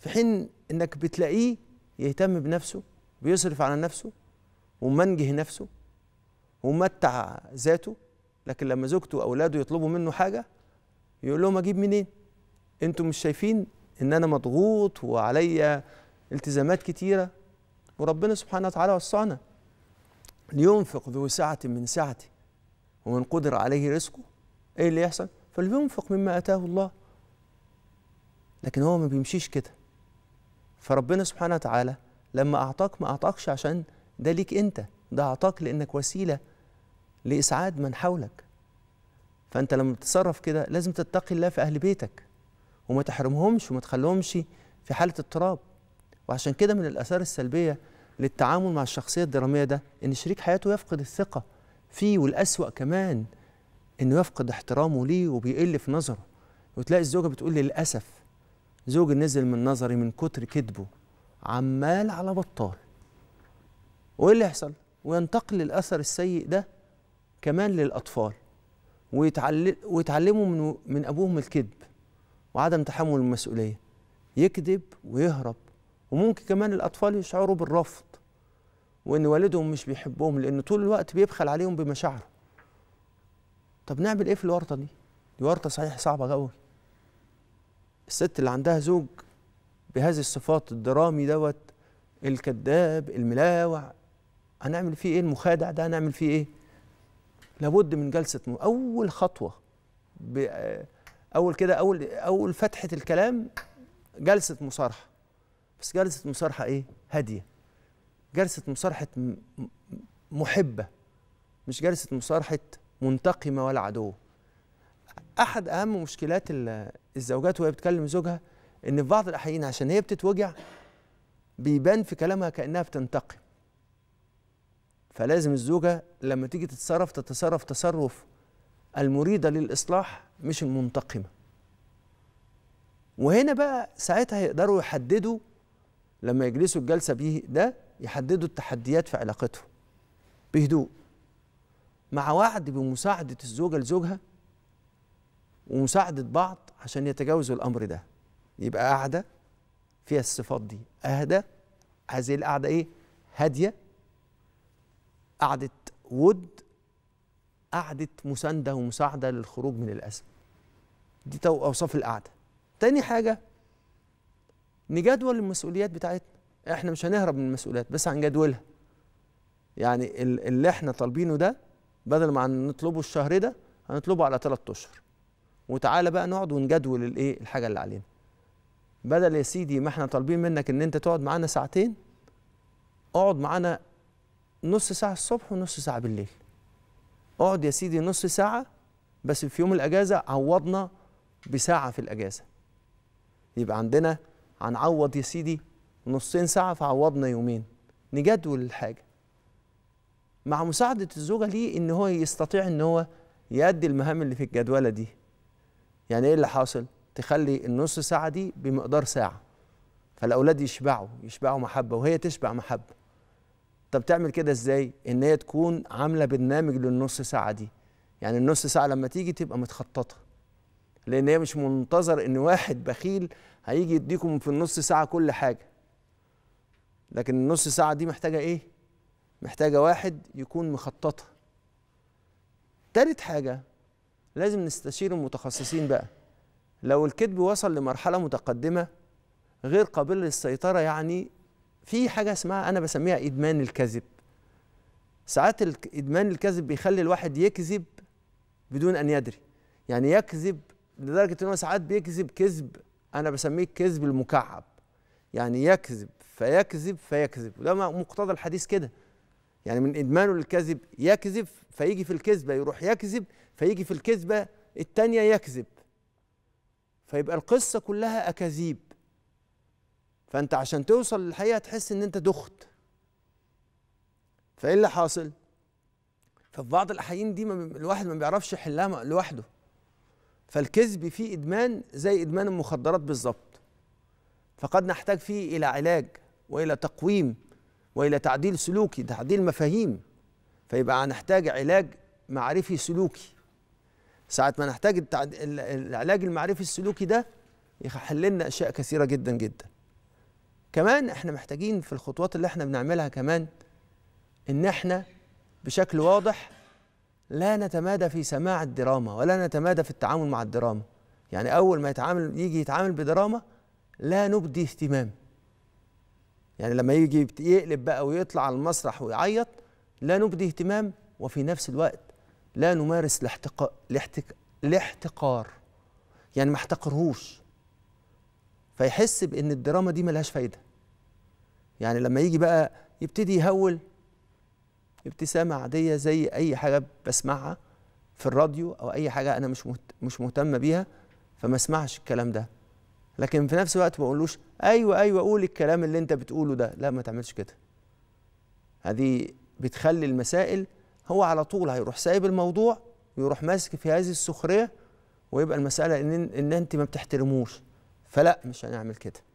في حين انك بتلاقيه يهتم بنفسه بيصرف على نفسه ومنجه نفسه ومتع ذاته لكن لما زوجته واولاده يطلبوا منه حاجه يقول لهم اجيب منين انتم مش شايفين ان انا مضغوط وعليا التزامات كتيره وربنا سبحانه وتعالى وصانا لينفق ذو سعه من سعته ومن قدر عليه رزقه ايه اللي يحصل فلينفق مما اتاه الله لكن هو ما بيمشيش كده فربنا سبحانه وتعالى لما أعطاك ما أعطاكش عشان ده ليك أنت ده أعطاك لأنك وسيلة لإسعاد من حولك فأنت لما بتتصرف كده لازم تتقي الله في أهل بيتك وما تحرمهمش وما تخليهمش في حالة اضطراب وعشان كده من الآثار السلبية للتعامل مع الشخصية الدرامية ده إن شريك حياته يفقد الثقة فيه والأسوأ كمان إنه يفقد احترامه ليه وبيقل في نظره وتلاقي الزوجة بتقول للأسف زوجي نزل من نظري من كتر كذبه عمال على بطال وايه اللي يحصل وينتقل الاثر السيء ده كمان للاطفال ويتعلموا من من ابوهم الكذب وعدم تحمل المسؤوليه يكذب ويهرب وممكن كمان الاطفال يشعروا بالرفض وان والدهم مش بيحبهم لان طول الوقت بيبخل عليهم بمشاعره طب نعمل ايه في الورطه دي دي ورطه صحيح صعبه قوي الست اللي عندها زوج بهذه الصفات الدرامي دوت الكذاب الملاوع هنعمل فيه ايه المخادع ده هنعمل فيه ايه لابد من جلسه م... اول خطوه ب... اول كده اول اول فتحه الكلام جلسه مصارحه بس جلسه مصارحه ايه هاديه جلسه مصارحه محبه مش جلسه مصارحه منتقمه ولا عدو احد اهم مشكلات الزوجات وهي بتكلم زوجها ان في بعض الاحيان عشان هي بتتوجع بيبان في كلامها كانها بتنتقم فلازم الزوجه لما تيجي تتصرف تتصرف تصرف المريده للاصلاح مش المنتقمه وهنا بقى ساعتها يقدروا يحددوا لما يجلسوا الجلسه بيه ده يحددوا التحديات في علاقتهم بهدوء مع وعد بمساعده الزوجه لزوجها ومساعدة بعض عشان يتجاوزوا الأمر ده يبقى قاعدة فيها الصفات دي أهدى هذه القعدة إيه هادية قعدة ود قعدة مساندة ومساعدة للخروج من الأزمة دي أوصاف القعدة تاني حاجة نجدول المسؤوليات بتاعتنا احنا مش هنهرب من المسؤوليات بس هنجدولها يعني اللي احنا طالبينه ده بدل ما نطلبه الشهر ده هنطلبه على ثلاث اشهر وتعالى بقى نقعد ونجدول الايه الحاجه اللي علينا بدل يا سيدي ما احنا طالبين منك ان انت تقعد معانا ساعتين اقعد معانا نص ساعه الصبح ونص ساعه بالليل اقعد يا سيدي نص ساعه بس في يوم الاجازه عوضنا بساعه في الاجازه يبقى عندنا هنعوض يا سيدي نصين ساعه فعوضنا يومين نجدول الحاجه مع مساعده الزوجه ليه ان هو يستطيع ان هو يأدي المهام اللي في الجدوله دي يعني ايه اللي حاصل تخلي النص ساعه دي بمقدار ساعه فالاولاد يشبعوا يشبعوا محبه وهي تشبع محبه طب تعمل كده ازاي ان هي تكون عامله برنامج للنص ساعه دي يعني النص ساعه لما تيجي تبقى متخططه لان هي مش منتظر ان واحد بخيل هيجي يديكم في النص ساعه كل حاجه لكن النص ساعه دي محتاجه ايه محتاجه واحد يكون مخططها تالت حاجه لازم نستشير المتخصصين بقى لو الكذب وصل لمرحله متقدمه غير قابل للسيطره يعني في حاجه اسمها انا بسميها ادمان الكذب ساعات ادمان الكذب بيخلي الواحد يكذب بدون ان يدري يعني يكذب لدرجه ان هو ساعات بيكذب كذب انا بسميه الكذب المكعب يعني يكذب فيكذب فيكذب وده مقتضى الحديث كده يعني من ادمانه للكذب يكذب فيجي في الكذبه يروح يكذب فيجي في الكذبه الثانيه يكذب فيبقى القصه كلها اكاذيب فانت عشان توصل للحقيقه تحس ان انت دخت فايه اللي حاصل ففي بعض الاحيان دي الواحد ما بيعرفش يحلها لوحده فالكذب فيه ادمان زي ادمان المخدرات بالظبط فقد نحتاج فيه الى علاج والى تقويم والى تعديل سلوكي تعديل مفاهيم فيبقى هنحتاج علاج معرفي سلوكي ساعة ما نحتاج التعد... العلاج المعرفي السلوكي ده يحل لنا اشياء كثيره جدا جدا كمان احنا محتاجين في الخطوات اللي احنا بنعملها كمان ان احنا بشكل واضح لا نتمادى في سماع الدراما ولا نتمادى في التعامل مع الدراما يعني اول ما يتعامل يجي يتعامل بدراما لا نبدي اهتمام يعني لما يجي يقلب بقى ويطلع على المسرح ويعيط لا نبدي اهتمام وفي نفس الوقت لا نمارس الاحتقار يعني ما احتقرهوش فيحس بان الدراما دي ملهاش فايده يعني لما يجي بقى يبتدي يهول ابتسامه عاديه زي اي حاجه بسمعها في الراديو او اي حاجه انا مش مش مهتمه بيها فما اسمعش الكلام ده لكن في نفس الوقت ما اقولوش ايوه ايوه قول الكلام اللي انت بتقوله ده لا ما تعملش كده هذه بتخلي المسائل هو على طول هيروح سايب الموضوع ويروح ماسك في هذه السخريه ويبقى المساله ان ان انت ما بتحترموش فلا مش هنعمل كده